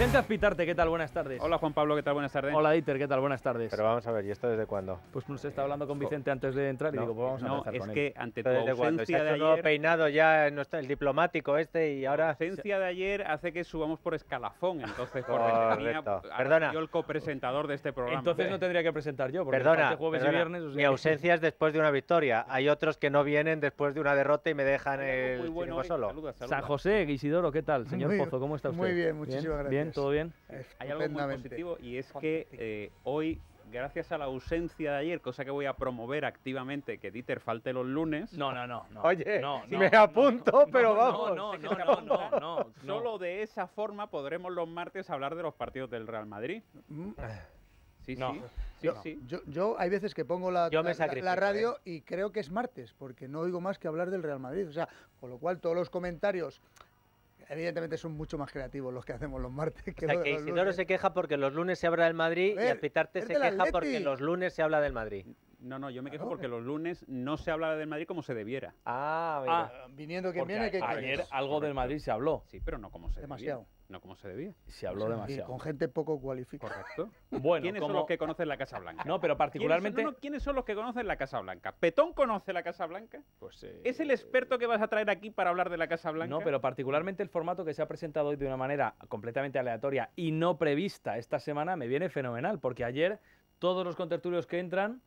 Vicente pitarte, ¿qué tal? Buenas tardes. Hola Juan Pablo, ¿qué tal? Buenas tardes. Hola Dieter, ¿qué tal? Buenas tardes. Pero vamos a ver, ¿y esto desde cuándo? Pues nos está eh, hablando con Vicente antes de entrar y digo, pues vamos a no, con él. ante cuando se ha peinado ya eh, no está el diplomático este y ahora la ausencia de ayer hace que subamos por escalafón, entonces por perdona. Yo el copresentador de este programa. Entonces no tendría que presentar yo, porque perdona, este jueves y viernes o mi ausencia es después de una victoria. Hay otros que no vienen después de una derrota y me dejan el muy solo. San José, Isidoro, ¿qué tal? Señor Pozo, ¿cómo está usted? Muy bien, muchísimas gracias todo bien. Hay algo muy positivo y es que eh, hoy, gracias a la ausencia de ayer, cosa que voy a promover activamente, que Dieter falte los lunes. No, no, no. Oye, me apunto, pero vamos. No, no, no, no, Solo de esa forma podremos los martes hablar de los partidos del Real Madrid. Mm. Sí, sí. Sí, yo, hay veces que pongo la, la, la, ¿eh? radio y creo que es martes, porque no oigo más que hablar del Real Madrid. O sea, con lo cual todos los comentarios Evidentemente son mucho más creativos los que hacemos los martes que o sea, que Isidoro se queja porque los lunes se habla del Madrid y Alpitarte se queja porque los lunes se habla del Madrid. No, no, yo me quejo porque los lunes no se habla del Madrid como se debiera. Ah, ah viniendo quien viene, que ayer algo del Madrid se habló. Sí, pero no como se Demasiado. No como se debía. Se habló demasiado. Con gente poco cualificada. Correcto. Bueno, ¿Quiénes son los que conocen la Casa Blanca? No, pero particularmente... ¿Quiénes son, los que conocen la Casa Blanca? ¿Petón conoce la Casa Blanca? Pues... Eh, ¿Es el experto que vas a traer aquí para hablar de la Casa Blanca? No, pero particularmente el formato que se ha presentado hoy de una manera completamente aleatoria y no prevista esta semana me viene fenomenal, porque ayer todos los contertulios que entran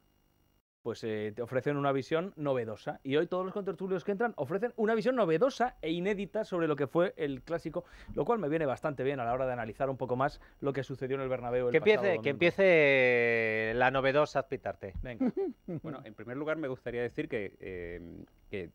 pues eh, te ofrecen una visión novedosa. Y hoy todos los contertulios que entran ofrecen una visión novedosa e inédita sobre lo que fue el clásico, lo cual me viene bastante bien a la hora de analizar un poco más lo que sucedió en el Bernabéu. que, empiece, que empiece la novedosa pitarte. Venga. bueno, en primer lugar me gustaría decir que, eh, que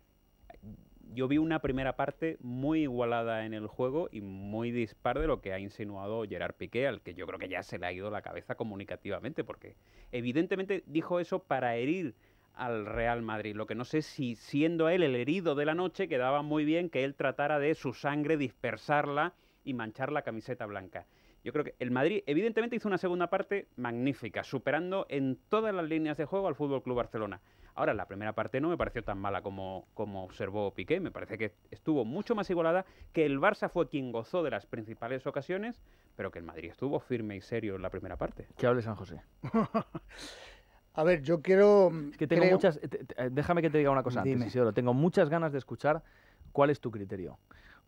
yo vi una primera parte muy igualada en el juego y muy dispar de lo que ha insinuado Gerard Piqué, al que yo creo que ya se le ha ido la cabeza comunicativamente, porque evidentemente dijo eso para herir al Real Madrid. Lo que no sé si siendo él el herido de la noche, quedaba muy bien que él tratara de su sangre dispersarla y manchar la camiseta blanca. Yo creo que el Madrid evidentemente hizo una segunda parte magnífica, superando en todas las líneas de juego al Fútbol Club Barcelona. Ahora, la primera parte no me pareció tan mala como, como observó Piqué, me parece que estuvo mucho más igualada, que el Barça fue quien gozó de las principales ocasiones, pero que el Madrid estuvo firme y serio en la primera parte. Que hable San José. A ver, yo quiero... Mm, que tengo muchas... Eh, déjame que te diga una cosa antes, Isidoro. Tengo muchas ganas de escuchar cuál es tu criterio.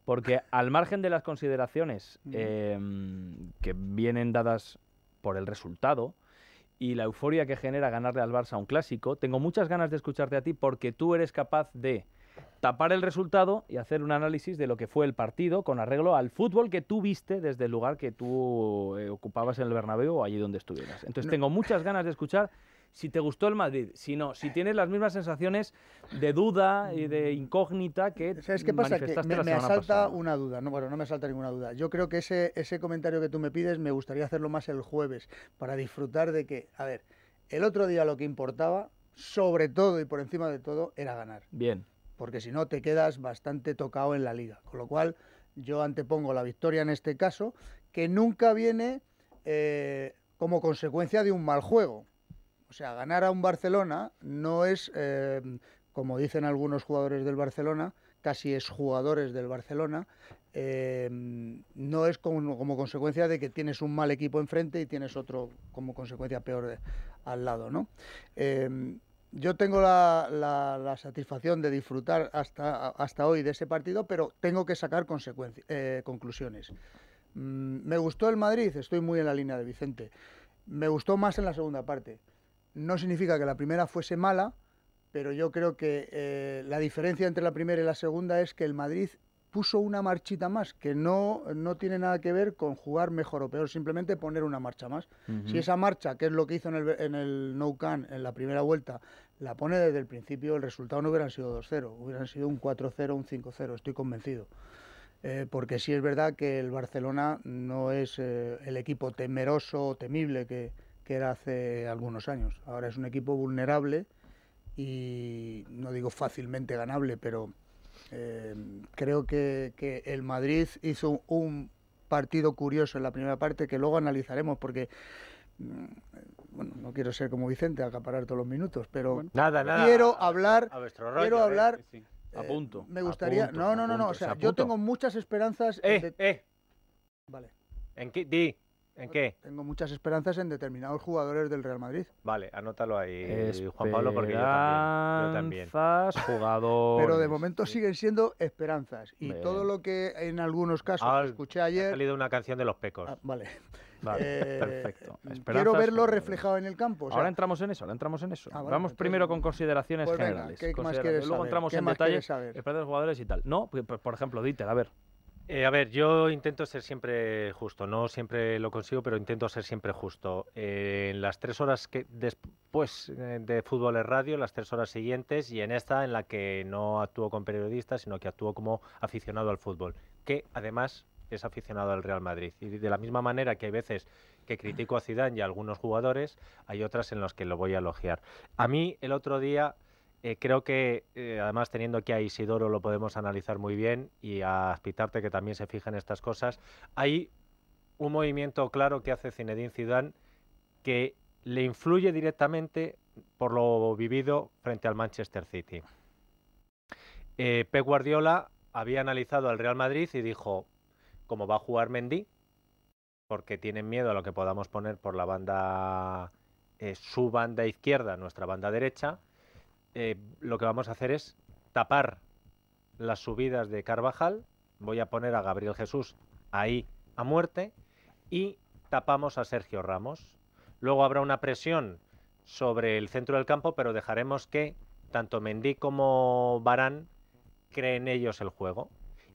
Porque al margen de las consideraciones em, que vienen dadas por el resultado, y la euforia que genera ganarle al Barça un clásico. Tengo muchas ganas de escucharte a ti porque tú eres capaz de tapar el resultado y hacer un análisis de lo que fue el partido con arreglo al fútbol que tú viste desde el lugar que tú eh, ocupabas en el Bernabéu o allí donde estuvieras. Entonces tengo muchas ganas de escuchar si te gustó el Madrid, si no, si tienes las mismas sensaciones de duda y de mm. incógnita que ¿Sabes qué pasa? Que me, me asalta una duda, no, bueno, no me salta ninguna duda. Yo creo que ese, ese comentario que tú me pides me gustaría hacerlo más el jueves para disfrutar de que, a ver, el otro día lo que importaba, sobre todo y por encima de todo, era ganar. Bien. Porque si no, te quedas bastante tocado en la liga. Con lo cual, yo antepongo la victoria en este caso, que nunca viene eh, como consecuencia de un mal juego. O sea, ganar a un Barcelona no es, eh, como dicen algunos jugadores del Barcelona, casi es jugadores del Barcelona, eh, no es como, consecuencia de que tienes un mal equipo enfrente y tienes otro como consecuencia peor al lado, ¿no? Eh, yo tengo la, satisfacción de disfrutar hasta, hasta hoy de ese partido, pero tengo que sacar eh, conclusiones. Mm, ¿Me gustó el Madrid? Estoy muy en la línea de Vicente. Me gustó más en la segunda parte no significa que la primera fuese mala, pero yo creo que eh, la diferencia entre la primera y la segunda es que el Madrid puso una marchita más, que no, no tiene nada que ver con jugar mejor o peor, simplemente poner una marcha más. Si esa marcha, que es lo que hizo en el, en No Can en la primera vuelta, la pone desde el principio, el resultado no hubieran sido 2-0, hubieran sido un 4-0, un 5-0, estoy convencido. Eh, porque sí es verdad que el Barcelona no es eh, el equipo temeroso o temible que, que era hace algunos años. Ahora es un equipo vulnerable y no digo fácilmente ganable, pero eh, creo que, el Madrid hizo un partido curioso en la primera parte que luego analizaremos porque mm, bueno, no quiero ser como Vicente, acaparar todos los minutos, pero nada, quiero hablar, a quiero hablar, eh, a punto, me gustaría, no, no, no, no, o sea, yo tengo muchas esperanzas. Eh, eh. Vale. ¿En qué? Di. ¿En qué? Tengo muchas esperanzas en determinados jugadores del Real Madrid. Vale, anótalo ahí, Juan Pablo, porque yo también. jugadores. Pero de momento siguen siendo esperanzas. Y todo lo que en algunos casos ah, escuché ayer. Ha salido una canción de los pecos. Ah, vale. Vale, eh, perfecto. Quiero verlo reflejado en el campo. ahora entramos en eso, ahora entramos en eso. Ah, Vamos primero con consideraciones pues generales. ¿qué Luego entramos en más detalle, esperanzas de jugadores y tal. No, por ejemplo, Dieter, a ver, eh, a ver, yo intento ser siempre justo, no siempre lo consigo, pero intento ser siempre justo. Eh, en las tres horas que después eh, de Fútbol en Radio, las tres horas siguientes, y en esta en la que no actúo como periodista, sino que actúo como aficionado al fútbol, que además es aficionado al Real Madrid. Y de la misma manera que hay veces que critico a Zidane y a algunos jugadores, hay otras en las que lo voy a elogiar. A mí el otro día eh, creo que eh, además teniendo que a Isidoro lo podemos analizar muy bien y a Aspitarte que también se fija en estas cosas. Hay un movimiento claro que hace Zinedine Zidane que le influye directamente por lo vivido frente al Manchester City. Eh, Pep Guardiola había analizado al Real Madrid y dijo, como va a jugar Mendy, porque tienen miedo a lo que podamos poner por la banda, eh, su banda izquierda, nuestra banda derecha, eh, lo que vamos a hacer es tapar las subidas de Carvajal. Voy a poner a Gabriel Jesús ahí a muerte y tapamos a Sergio Ramos. Luego habrá una presión sobre el centro del campo, pero dejaremos que tanto Mendy como Barán creen ellos el juego.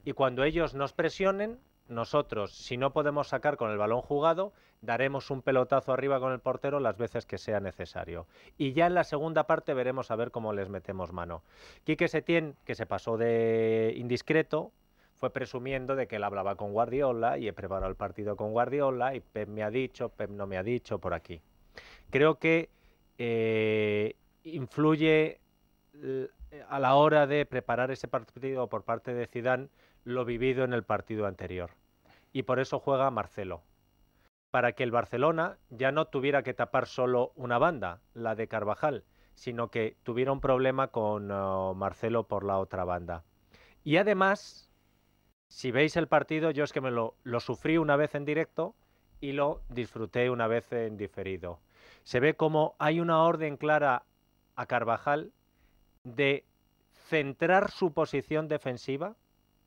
Y cuando ellos nos presionen, nosotros, si no podemos sacar con el balón jugado, daremos un pelotazo arriba con el portero las veces que sea necesario. Y ya en la segunda parte veremos a ver cómo les metemos mano. Quique Setién, que se pasó de indiscreto, fue presumiendo de que él hablaba con Guardiola y he preparado el partido con Guardiola y Pep me ha dicho, Pep no me ha dicho, por aquí. Creo que eh, influye eh, a la hora de preparar ese partido por parte de Zidane lo vivido en el partido anterior. Y por eso juega Marcelo. Para que el Barcelona ya no tuviera que tapar solo una banda, la de Carvajal, sino que tuviera un problema con eh, Marcelo por la otra banda. Y además, si veis el partido, yo es que me lo, lo sufrí una vez en directo y lo disfruté una vez en diferido. Se ve como hay una orden clara a Carvajal de centrar su posición defensiva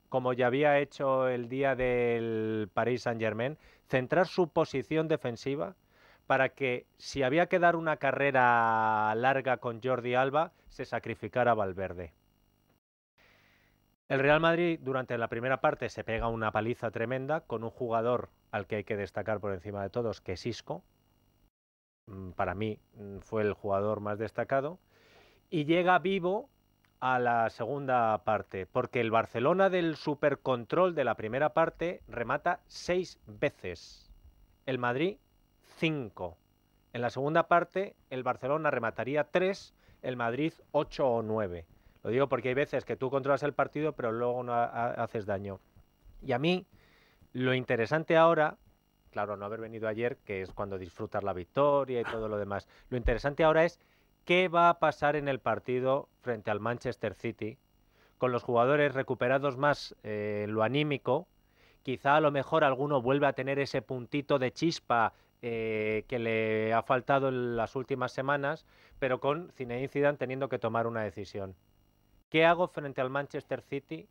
como ya había hecho el día del Paris Saint-Germain, centrar su posición defensiva para que si había que dar una carrera larga con Jordi Alba, se sacrificara Valverde. El Real Madrid durante la primera parte se pega una paliza tremenda con un jugador al que hay que destacar por encima de todos, que es Isco. Mm, para mí mm, fue el jugador más destacado. Y llega vivo a la segunda parte, porque el Barcelona del supercontrol de la primera parte remata seis veces, el Madrid cinco. En la segunda parte el Barcelona remataría tres, el Madrid ocho o nueve. Lo digo porque hay veces que tú controlas el partido pero luego no haces daño. Y a mí lo interesante ahora, claro, no haber venido ayer, que es cuando disfrutas la victoria y todo lo demás, lo interesante ahora es qué va a pasar en el partido frente al Manchester City, con los jugadores recuperados más eh, lo anímico, quizá a lo mejor alguno vuelva a tener ese puntito de chispa eh, que le ha faltado en las últimas semanas, pero con Zinedine Zidane teniendo que tomar una decisión. ¿Qué hago frente al Manchester City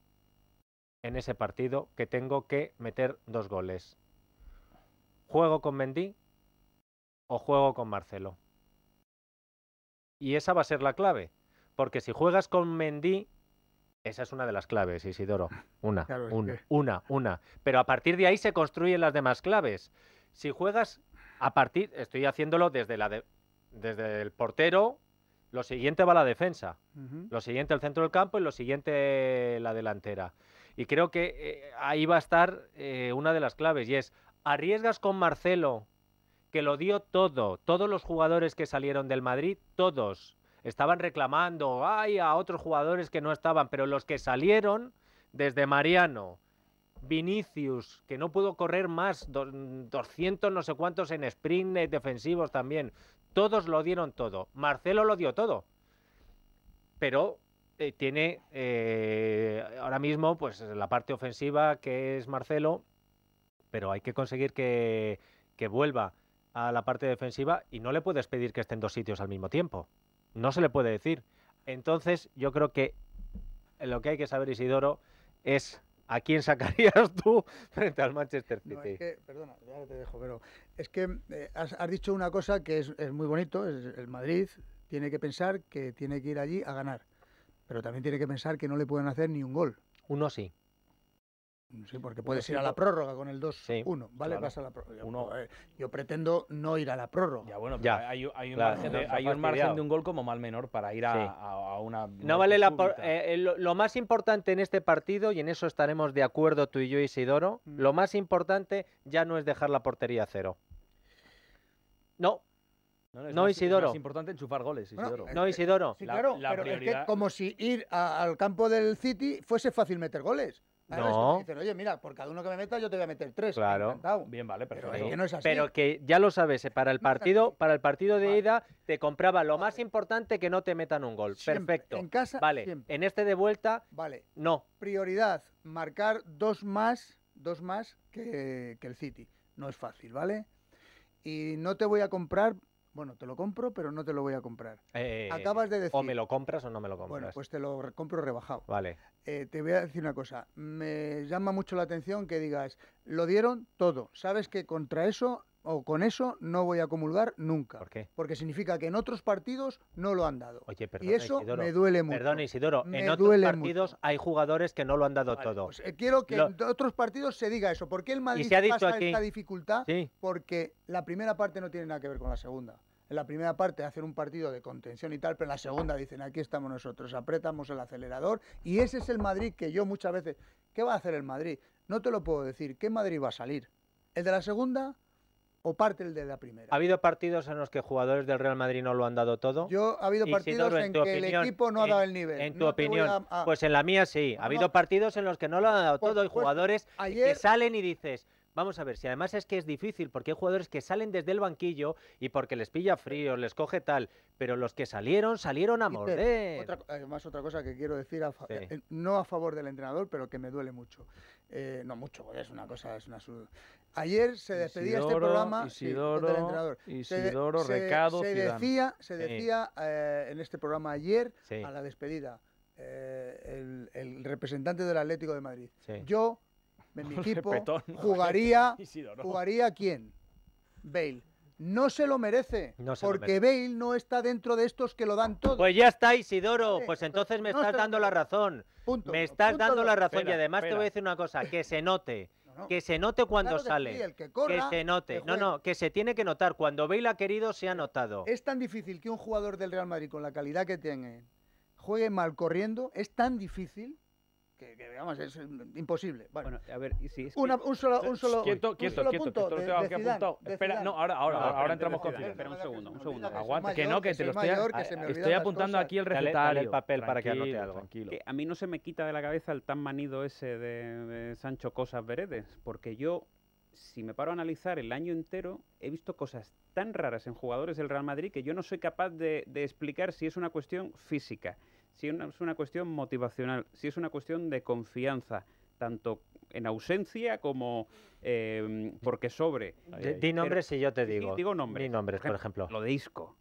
en ese partido que tengo que meter dos goles? ¿Juego con Mendy o juego con Marcelo? Y esa va a ser la clave. Porque si juegas con Mendy, esa es una de las claves, Isidoro. Una, una, una, una. Pero a partir de ahí se construyen las demás claves. Si juegas a partir, estoy haciéndolo desde, la desde el portero, lo siguiente va la defensa, lo siguiente el centro del campo y lo siguiente la delantera. Y creo que eh, ahí va a estar eh, una de las claves y es, ¿arriesgas con Marcelo que lo dio todo. Todos los jugadores que salieron del Madrid, todos, estaban reclamando, ay, a otros jugadores que no estaban, pero los que salieron, desde Mariano, Vinicius, que no pudo correr más, 200 no sé cuántos en sprint defensivos también, todos lo dieron todo. Marcelo lo dio todo. Pero eh, tiene eh, ahora mismo pues la parte ofensiva que es Marcelo, pero hay que conseguir que vuelva a la parte defensiva y no le puedes pedir que esté en dos sitios al mismo tiempo. No se le puede decir. Entonces, yo creo que lo que hay que saber, Isidoro, es a quién sacarías tú frente al Manchester City. es que, te dejo, pero es que eh, has, dicho una cosa que es, es muy bonito, es, el Madrid tiene que pensar que tiene que ir allí a ganar, pero también tiene que pensar que no le pueden hacer ni un gol. Uno sí. Sí, porque puedes ir a la prórroga con el 2-1, ¿vale? la prórroga. Eh, yo pretendo no ir a la prórroga. Ya, bueno, Hay, un, margen, de, un gol como mal menor para ir a, una... No vale eh, lo, más importante en este partido, y en eso estaremos de acuerdo tú y yo, Isidoro, mm. lo más importante ya no es dejar la portería a cero. No, no, Isidoro. Es importante enchufar goles, Isidoro. Eh, no, Isidoro. claro, es que como si ir al campo del City fuese fácil meter goles no. oye, mira, por cada uno que me meta yo te voy a meter tres. Claro. Bien, vale, perfecto. Pero, que ya lo sabes, eh, para el partido, para el partido de ida te compraba lo más importante que no te metan un gol. Perfecto. En casa, vale. En este de vuelta, vale. No. Prioridad, marcar dos más, dos más que, que el City. No es fácil, ¿vale? Y no te voy a comprar bueno, te lo compro, pero no te lo voy a comprar. Eh, Acabas de decir... O me lo compras o no me lo compras. Bueno, pues te lo compro rebajado. Vale. Eh, te voy a decir una cosa. Me llama mucho la atención que digas, lo dieron todo. Sabes que contra eso o con eso no voy a comulgar nunca. ¿Por qué? Porque significa que en otros partidos no lo han dado. Oye, y eso me duele mucho. Perdón, Isidoro, en otros partidos hay jugadores que no lo han dado todo. Pues, eh, quiero que en otros partidos se diga eso. ¿Por qué el Madrid ha pasa esta dificultad? Porque la primera parte no tiene nada que ver con la segunda en la primera parte hacen un partido de contención y tal, pero en la segunda dicen, aquí estamos nosotros, apretamos el acelerador y ese es el Madrid que yo muchas veces, ¿qué va a hacer el Madrid? No te lo puedo decir, ¿qué Madrid va a salir? ¿El de la segunda? parte el de la primera. ¿Ha habido partidos en los que jugadores del Real Madrid no lo han dado todo? Yo ha habido partidos en, que el equipo no ha dado el nivel. En tu opinión, pues en la mía sí. ha habido partidos en los que no lo han dado todo y jugadores que salen y dices, Vamos a ver, si además es que es difícil, porque hay jugadores que salen desde el banquillo y porque les pilla frío, les coge tal, pero los que salieron, salieron a morder. además, otra cosa que quiero decir, eh, no a favor del entrenador, pero que me duele mucho. Eh, no mucho, es una cosa, es una Ayer se despedía este programa Isidoro, entrenador. Isidoro, Recado, se, decía, se decía eh, en este programa ayer a la despedida eh, el, representante del Atlético de Madrid. Yo, en mi equipo, jugaría, jugaría quién? Bale no se lo merece. porque bail Bale no está dentro de estos que lo dan todo. Pues ya está, Isidoro. Pues entonces me estás dando la razón. me estás dando la razón. y además te voy a decir una cosa, que se note. que se note cuando sale. Que, se note. no, no, que se tiene que notar. Cuando Bale ha querido, se ha notado. Es tan difícil que un jugador del Real Madrid, con la calidad que tiene, juegue mal corriendo. Es tan difícil que, digamos es mm, imposible. Bueno, a ver, si un solo, un solo, quieto, quieto, que apuntado. espera, no, ahora, ahora, ah, ahora, entramos con Espera un segundo, un segundo. Aguanta, que no, que te lo estoy, estoy apuntando aquí el recetario. el papel para que anote algo. Tranquilo. a mí no se me quita de la cabeza el tan manido ese de, Sancho Cosas Veredes, porque yo si me paro a analizar el año entero, he visto cosas tan raras en jugadores del Real Madrid que yo no soy capaz de explicar si es una cuestión física, si es una cuestión motivacional, si es una cuestión de confianza, tanto en ausencia como em, porque sobre. Di, nombres si yo te digo. Digo nombres. nombres, por ejemplo. Lo de Isco.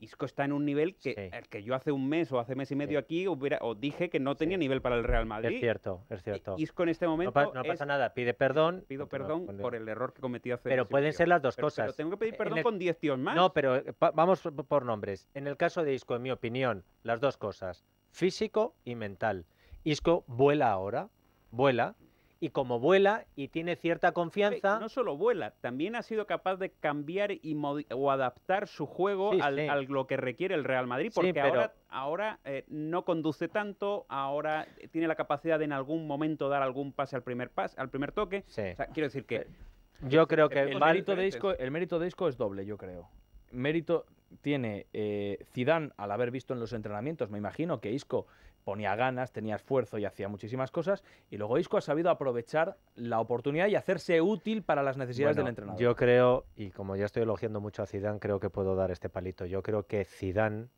Isco está en un nivel que, que yo hace un mes o hace mes y medio aquí hubiera, dije que no tenía nivel para el Real Madrid. Es cierto, es cierto. Isco en este momento. No, pasa nada, pide perdón. Pido perdón por el error que cometí hace Pero pueden ser las dos cosas. Pero tengo que pedir eh, perdón con 10 tíos más. No, pero eh, vamos por nombres. En el caso de Isco, en mi opinión, las dos cosas físico y mental. Isco vuela ahora, vuela, y como vuela y tiene cierta confianza. no solo vuela, también ha sido capaz de cambiar y o adaptar su juego a al, lo que requiere el Real Madrid, porque ahora, ahora eh, no conduce tanto, ahora tiene la capacidad de en algún momento dar algún pase al primer pase, al primer toque. quiero decir que. Yo creo eh, que eh, mérito de Isco, el mérito de Isco es doble, yo creo. Mérito, tiene eh, Zidane al haber visto en los entrenamientos. Me imagino que Isco ponía ganas, tenía esfuerzo y hacía muchísimas cosas. Y luego Isco ha sabido aprovechar la oportunidad y hacerse útil para las necesidades del entrenador. Yo creo, y como ya estoy elogiando mucho a Zidane, creo que puedo dar este palito. Yo creo que Zidane,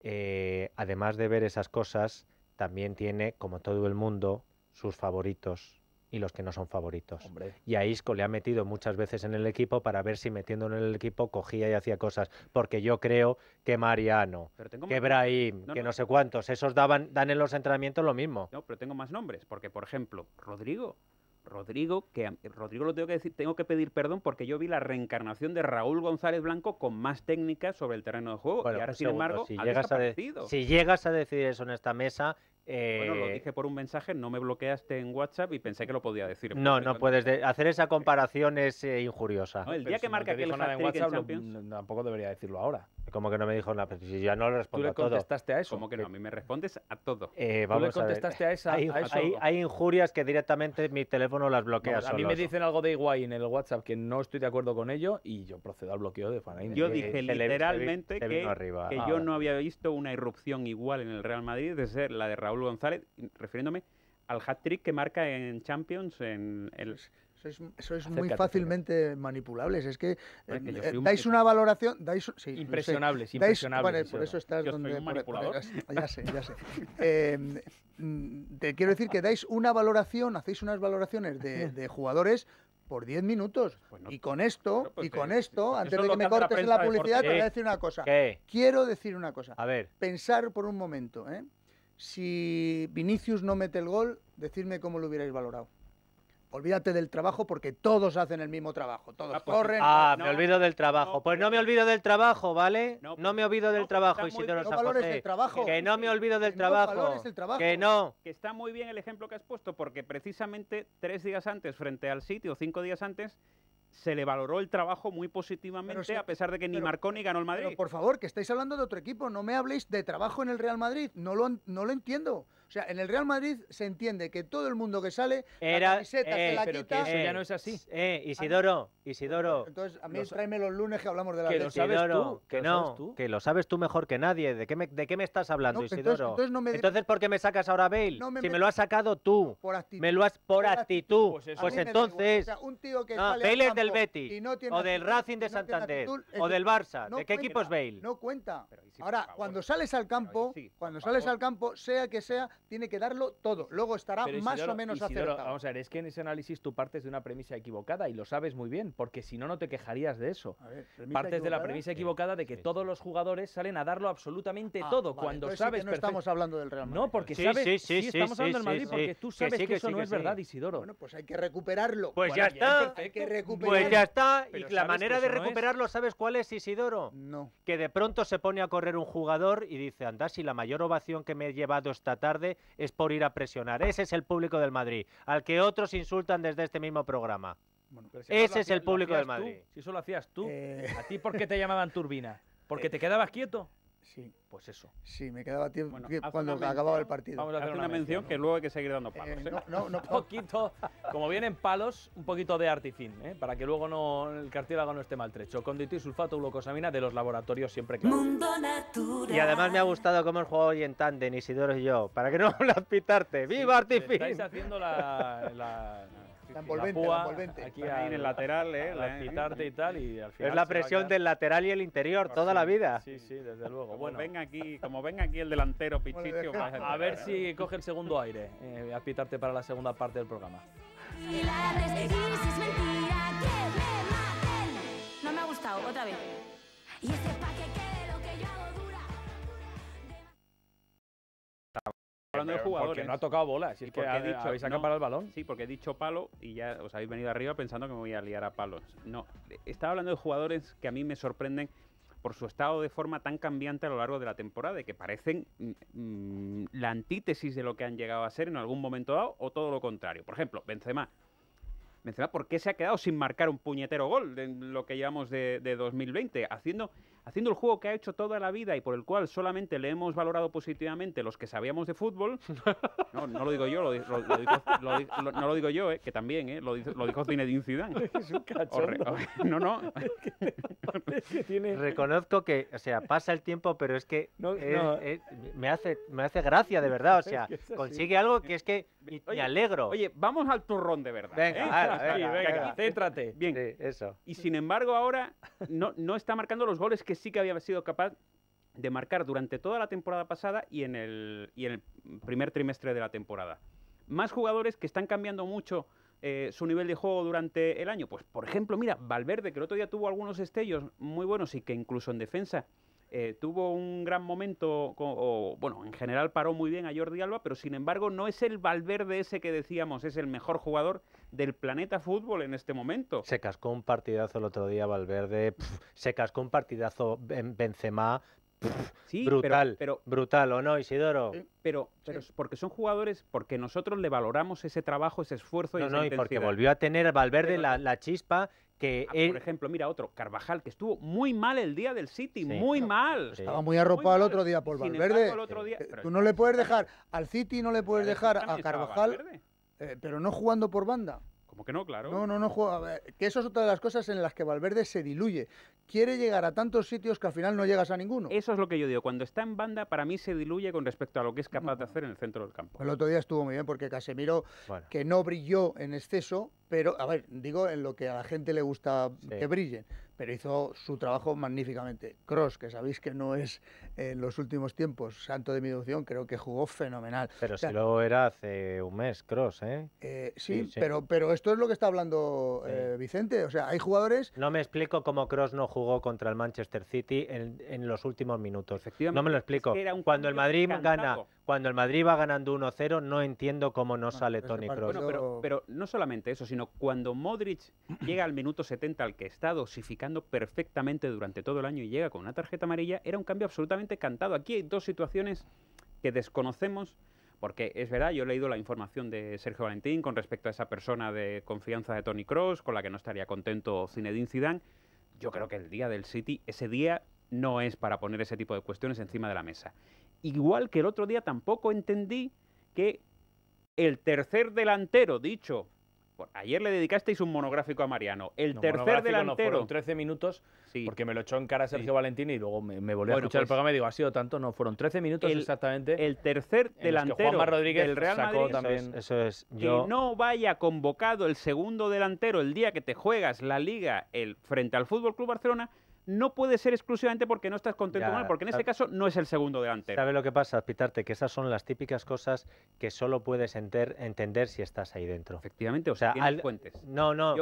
eh, además de ver esas cosas, también tiene, como todo el mundo, sus favoritos y los que no son favoritos. Y a Isco le ha metido muchas veces en el equipo para ver si metiéndolo en el equipo cogía y hacía cosas. Porque yo creo que Mariano, que Brahim, que no, sé cuántos, esos daban, dan en los entrenamientos lo mismo. No, pero tengo más nombres. Porque, por ejemplo, Rodrigo. Rodrigo, que Rodrigo lo tengo que decir, tengo que pedir perdón porque yo vi la reencarnación de Raúl González Blanco con más técnica sobre el terreno de juego y ahora sin embargo si llegas, a decidir si llegas a decir eso en esta mesa eh... Bueno, lo eh, dije por un mensaje, no me bloqueaste en WhatsApp y pensé que lo podía decir. No, no puedes. hacer esa comparación es eh, injuriosa. el día que marca que el en WhatsApp, tampoco debería decirlo ahora. Como que no me dijo nada, si ya no le respondo a todo. Tú le contestaste a eso. Como que no? A mí me respondes a todo. Eh, Tú le contestaste a, Hay, injurias que directamente mi teléfono las bloquea. a mí me dicen algo de igual en el WhatsApp que no estoy de acuerdo con ello y yo procedo al bloqueo de Fanaine. Yo dije literalmente que, yo no había visto una irrupción igual en el Real Madrid de ser la de Raúl González, refiriéndome al hat-trick que marca en Champions en el sois, sois muy fácilmente manipulables. Es que, eh, eh, dais una valoración. Dais, impresionables, por eso estás donde. ya sé, em, mm, te quiero decir que dais una valoración, hacéis unas valoraciones de, jugadores por 10 minutos. y con esto, pues y con esto, antes de que me cortes la, publicidad, te voy a decir una cosa. Quiero decir una cosa. A ver. Pensar por un momento, ¿eh? Si Vinicius no mete el gol, decirme cómo lo hubierais valorado. Olvídate del trabajo porque todos hacen el mismo trabajo. Todos ah, pues corren. Ah, me olvido del trabajo. pues no me olvido del trabajo, ¿vale? No, pues me olvido del pues trabajo, Isidoro San José. Trabajo, que no me olvido del trabajo, Que no. Que está muy bien el ejemplo que has puesto porque precisamente tres días antes, frente al sitio, cinco días antes, se le valoró el trabajo muy positivamente, a pesar de que ni marcó ni ganó el Madrid. por favor, que estáis hablando de otro equipo, no me habléis de trabajo en el Real Madrid, no lo, no lo entiendo. O sea, en el Real Madrid se entiende que todo el mundo que sale, Era, eh, pero eso ya no es así. Eh, Isidoro, Isidoro. Entonces, a mí tráeme los lunes que hablamos de la Que lo sabes tú. Que, no, que lo sabes tú mejor que nadie. ¿De qué me, de qué me estás hablando, Isidoro? Entonces, me... ¿por qué me sacas ahora Bale? si me lo has sacado tú. Me lo has por, actitud. Pues, pues entonces... Bale es del Betis. o del Racing de Santander. o del Barça. ¿De qué equipo es Bale? No cuenta. Ahora, cuando sales al campo, cuando sales al campo, sea que sea tiene que darlo todo. Luego estará más o menos Isidoro, Vamos a ver, es que en ese análisis tú partes de una premisa equivocada y lo sabes muy bien, porque si no, no te quejarías de eso. partes de la premisa equivocada de que todos los jugadores salen a darlo absolutamente ah, todo. cuando sabes. que no estamos hablando del Real Madrid. No, porque sabes. estamos hablando del Madrid, porque tú sabes que, eso no es verdad, Isidoro. Bueno, pues hay que recuperarlo. Pues ya está. que Pues, pues ya está. y la manera de recuperarlo, ¿sabes cuál es, Isidoro? No. Que de pronto se pone a correr un jugador y dice, anda, si la mayor ovación que me he llevado esta tarde es por ir a presionar. Ese es el público del Madrid, al que otros insultan desde este mismo programa. Ese es el público del Madrid. si eso lo hacías tú, eh. ¿a ti por qué te llamaban turbina? ¿Porque eh. te quedabas quieto? Sí. Pues eso. Sí, me quedaba tiempo cuando acababa el partido. Vamos a hacer, una, mención, que luego hay que seguir dando eh, palos. ¿eh? un poquito, como vienen palos, un poquito de artifín ¿eh? para que luego no el cartílago no esté maltrecho. Condito y sulfato glucosamina de los laboratorios siempre claro. Y además me ha gustado cómo el juego hoy en tándem, Isidoro y yo, para que no las pitarte. ¡Viva Artifin! artifín! Estáis haciendo la sí, la envolvente, la, púa, envolvente. Aquí al, en el lateral, ¿eh? La agitarte y tal. Y al final es la presión del lateral y el interior Por toda sí. la vida. Sí, sí, desde luego. Como bueno. venga aquí, como venga aquí el delantero Pichicho. a, a ver si ¿eh? coge el segundo aire. Eh, a pitarte para la segunda parte del programa. No me ha gustado, otra vez. Y este paquete Porque no ha tocado bola, es habéis acaparado el balón. Sí, porque he dicho palo y ya os habéis venido arriba pensando que me voy a liar a palos. No, estaba hablando de jugadores que a mí me sorprenden por su estado de forma tan cambiante a lo largo de la temporada, de que parecen mm, mm, la antítesis de lo que han llegado a ser en algún momento dado o todo lo contrario. Por ejemplo, Benzema. Benzema, ¿por qué se ha quedado sin marcar un puñetero gol en lo que llevamos de, de 2020? Haciendo haciendo el juego que ha hecho toda la vida y por el cual solamente le hemos valorado positivamente los que sabíamos de fútbol, no, lo digo yo, lo, no lo digo yo, eh, que también, eh, lo, dijo, Zinedine Zidane. Es un re, no, no. Reconozco que, o sea, pasa el tiempo, pero es que me, hace, me hace gracia, de verdad, o sea, consigue algo que es que me alegro. Oye, vamos al turrón de verdad. Venga, ¿eh? venga, Bien. eso. Y sin embargo ahora no, no está marcando los goles que sí que había sido capaz de marcar durante toda la temporada pasada y en el, y en el primer trimestre de la temporada. Más jugadores que están cambiando mucho eh, su nivel de juego durante el año. Pues, por ejemplo, mira, Valverde, que el otro día tuvo algunos estellos muy buenos y que incluso en defensa eh, tuvo un gran momento, o, bueno, en general paró muy bien a Jordi Alba, pero sin embargo no es el Valverde ese que decíamos es el mejor jugador del planeta fútbol en este momento. Se cascó un partidazo el otro día Valverde, se cascó un partidazo Benzema, brutal, pero, brutal, ¿o no, Isidoro? Eh, pero, porque son jugadores, porque nosotros le valoramos ese trabajo, ese esfuerzo y no, y porque volvió a tener Valverde la, chispa que ah, Por ejemplo, mira otro, Carvajal, que estuvo muy mal el día del City, muy mal. Estaba muy arropado el otro día por Valverde. Eh, tú no le puedes dejar, al City no le puedes dejar a Carvajal... Eh, pero no jugando por banda. Como que no, claro. No, no, no juega. Que eso es otra de las cosas en las que Valverde se diluye. Quiere llegar a tantos sitios que al final no llegas a ninguno. Eso es lo que yo digo. Cuando está en banda, para mí se diluye con respecto a lo que es capaz de hacer en el centro del campo. El otro día estuvo muy bien porque Casemiro, que no brilló en exceso, pero, a ver, digo en lo que a la gente le gusta que brillen, pero hizo su trabajo magníficamente. Cross, que sabéis que no es en los últimos tiempos santo de mi devoción, creo que jugó fenomenal. Pero si lo era hace un mes, Cross, ¿eh? eh sí, Pero, pero esto es lo que está hablando eh, Vicente. O sea, hay jugadores. No me explico cómo Cross no jugó contra el Manchester City en, los últimos minutos. No me lo explico. Cuando el Madrid gana cuando el Madrid va ganando 1-0, no entiendo cómo no sale Tony Cross. pero, no solamente eso, sino cuando Modric llega al minuto 70, al que está dosificando perfectamente durante todo el año y llega con una tarjeta amarilla, era un cambio absolutamente cantado. Aquí hay dos situaciones que desconocemos. Porque es verdad, yo he leído la información de Sergio Valentín con respecto a esa persona de confianza de Tony Cross, con la que no estaría contento Zinedine Zidane. Yo creo que el día del City, ese día no es para poner ese tipo de cuestiones encima de la mesa. Igual que el otro día tampoco entendí que el tercer delantero, dicho, ayer le dedicasteis un monográfico a Mariano, el tercer delantero... No, fueron 13 minutos, sí. porque me lo echó en cara Sergio Valentín y luego me, me volvió a escuchar el pues programa digo, ha sido tanto, no, fueron 13 minutos exactamente. El tercer delantero el Rodríguez Real sacó Madrid, también... Eso es, yo... Que no vaya convocado el segundo delantero el día que te juegas la Liga el, frente al Fútbol Club Barcelona no puede ser exclusivamente porque no estás contento con porque en este caso no es el segundo delantero. ¿Sabes lo que pasa, Pitarte? Que esas son las típicas cosas que solo puedes enter, entender si estás ahí dentro. Efectivamente, o sea, Fuentes. No, no,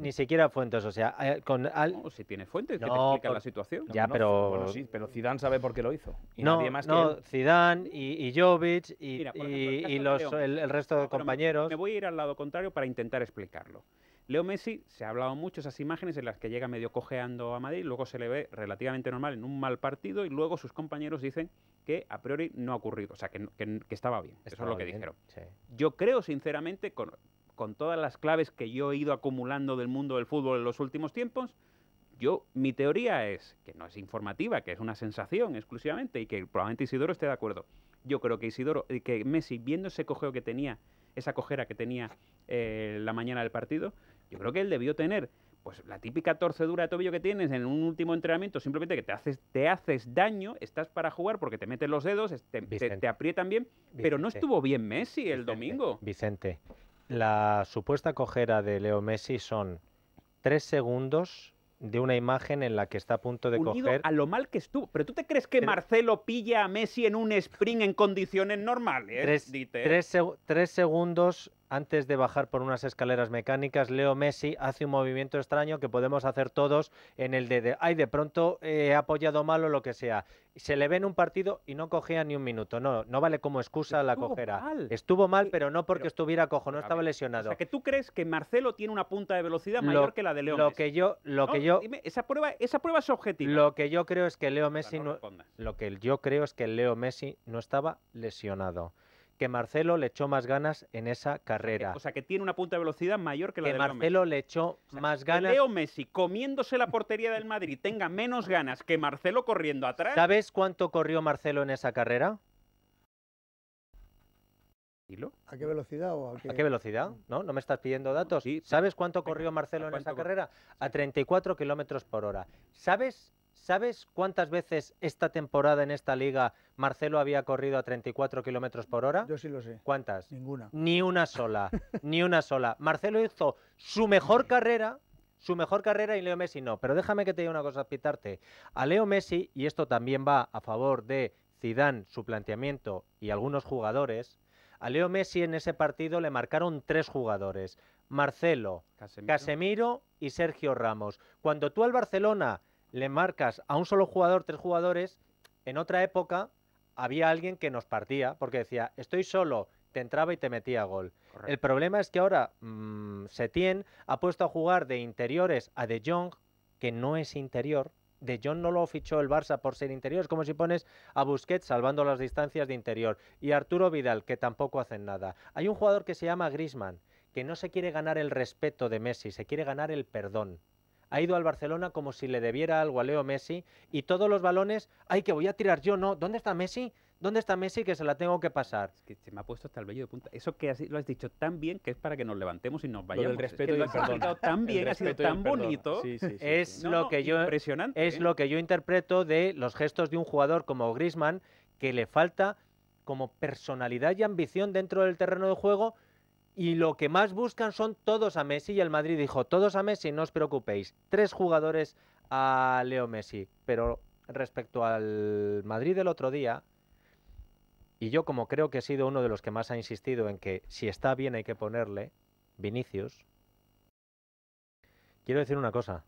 ni, siquiera, Fuentes, o sea, eh, con... si tiene Fuentes, no, que te explica la situación. Ya, pero... pero Zidane sabe por qué lo hizo. Y no, no, Zidane y, Jovic y, los, el, resto de compañeros... me voy a ir al lado contrario para intentar explicarlo. Leo Messi, se ha hablado mucho esas imágenes en las que llega medio cojeando a Madrid, luego se le ve relativamente normal en un mal partido y luego sus compañeros dicen que a priori no ha ocurrido, o sea, que, estaba bien, eso es lo que dijeron. Yo creo, sinceramente, con, todas las claves que yo he ido acumulando del mundo del fútbol en los últimos tiempos, yo, mi teoría es, que no es informativa, que es una sensación exclusivamente y que probablemente Isidoro esté de acuerdo. Yo creo que Isidoro, eh, que Messi, viendo ese cojeo que tenía, esa cojera que tenía eh, la mañana del partido, yo creo que él debió tener pues la típica torcedura de tobillo que tienes en un último entrenamiento, simplemente que te haces, te haces daño, estás para jugar porque te metes los dedos, te, aprietan bien, pero no estuvo bien Messi el domingo. Vicente, la supuesta cojera de Leo Messi son tres segundos de una imagen en la que está a punto de Unido coger. A lo mal que estuvo. Pero tú te crees que Marcelo pilla a Messi en un sprint en condiciones normales. tres segundos antes de bajar por unas escaleras mecánicas, Leo Messi hace un movimiento extraño que podemos hacer todos en el de, de ay, de pronto eh, he apoyado mal o lo que sea. Se le ve en un partido y no cogía ni un minuto. No, no vale como excusa la cojera. Estuvo mal, pero no porque estuviera cojo, no estaba lesionado. O sea, que tú crees que Marcelo tiene una punta de velocidad mayor que la de Leo lo Messi. Que yo, lo que yo... esa, prueba, esa prueba es objetiva. Lo que yo creo es que Leo Messi... no, lo que yo creo es que Leo Messi no estaba lesionado que Marcelo le echó más ganas en esa eh, carrera. O sea, que tiene una punta de velocidad mayor que la de Leo Marcelo le echó más ganas. Leo Messi comiéndose la portería del Madrid tenga menos ganas que Marcelo corriendo atrás. ¿Sabes cuánto corrió Marcelo en esa carrera? ¿A qué velocidad o a qué... a qué... velocidad? Mm. ¿No? ¿No me estás pidiendo datos? ¿Sabes cuánto corrió Marcelo en esa carrera? A 34 kilómetros por hora. ¿Sabes ¿Sabes cuántas veces esta temporada en esta liga Marcelo había corrido a 34 kilómetros por hora? Yo sí lo sé. ¿Cuántas? Ninguna. Ni una sola. ni una sola. Marcelo hizo su mejor carrera su mejor carrera y Leo Messi no. Pero déjame que te diga una cosa, pitarte. A Leo Messi, y esto también va a favor de Zidane, su planteamiento y algunos jugadores, a Leo Messi en ese partido le marcaron tres jugadores. Marcelo, Casemiro y Sergio Ramos. Cuando tú al Barcelona le marcas a un solo jugador, tres jugadores, en otra época había alguien que nos partía porque decía, estoy solo, te entraba y te metía gol. El problema es que ahora mm, Setién Setien ha puesto a jugar de interiores a De Jong, que no es interior. De Jong no lo fichó el Barça por ser interior. Es como si pones a Busquets salvando las distancias de interior. Y Arturo Vidal, que tampoco hacen nada. Hay un jugador que se llama Grisman, que no se quiere ganar el respeto de Messi, se quiere ganar el perdón ha ido al Barcelona como si le debiera algo a Leo Messi y todos los balones, ay, que voy a tirar yo, no, ¿dónde está Messi? ¿Dónde está Messi que se la tengo que pasar? que se me ha puesto hasta el vello de punta. Eso que así lo has dicho tan bien que es para que nos levantemos y nos vayamos. Lo respeto y el perdón. Tan bien, ha sido tan bonito. es lo que yo es ¿eh? lo que yo interpreto de los gestos de un jugador como Griezmann que le falta como personalidad y ambición dentro del terreno de juego y lo que más buscan son todos a Messi y el Madrid dijo, todos a Messi, no os preocupéis, tres jugadores a Leo Messi, pero respecto al Madrid del otro día, y yo como creo que he sido uno de los que más ha insistido en que si está bien hay que ponerle Vinicius, quiero decir una cosa,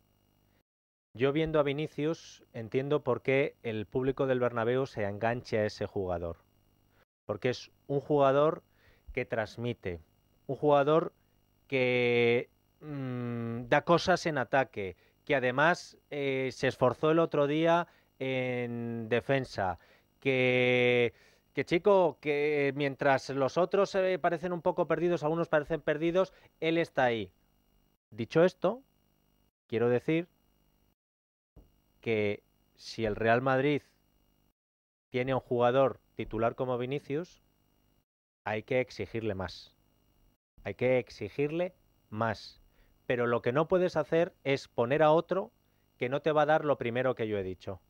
yo viendo a Vinicius entiendo por qué el público del Bernabéu se enganche a ese jugador, porque es un jugador que transmite, un jugador que mm, da cosas en ataque, que además eh, se esforzó el otro día en defensa, que, chico, que mientras los otros eh, parecen un poco perdidos, algunos parecen perdidos, él está ahí. Dicho esto, quiero decir que si el Real Madrid tiene un jugador titular como Vinicius, hay que exigirle más hay que exigirle más. Pero lo que no puedes hacer es poner a otro que no te va a dar lo primero que yo he dicho.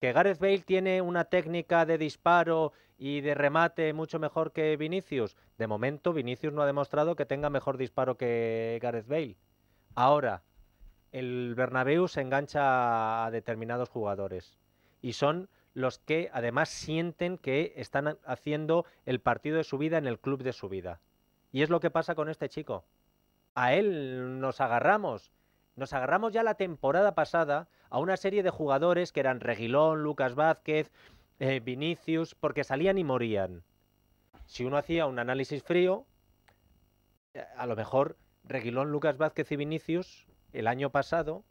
Que Gareth Bale tiene una técnica de disparo y de remate mucho mejor que Vinicius. De momento, Vinicius no ha demostrado que tenga mejor disparo que Gareth Bale. Ahora, el Bernabéu se engancha a determinados jugadores. Y son los que además sienten que están haciendo el partido de su vida en el club de su vida. Y es lo que pasa con este chico. A él nos agarramos. Nos agarramos ya la temporada pasada a una serie de jugadores que eran Reguilón, Lucas Vázquez, eh, Vinicius, porque salían y morían. Si uno hacía un análisis frío, eh, a lo mejor Reguilón, Lucas Vázquez y Vinicius el año pasado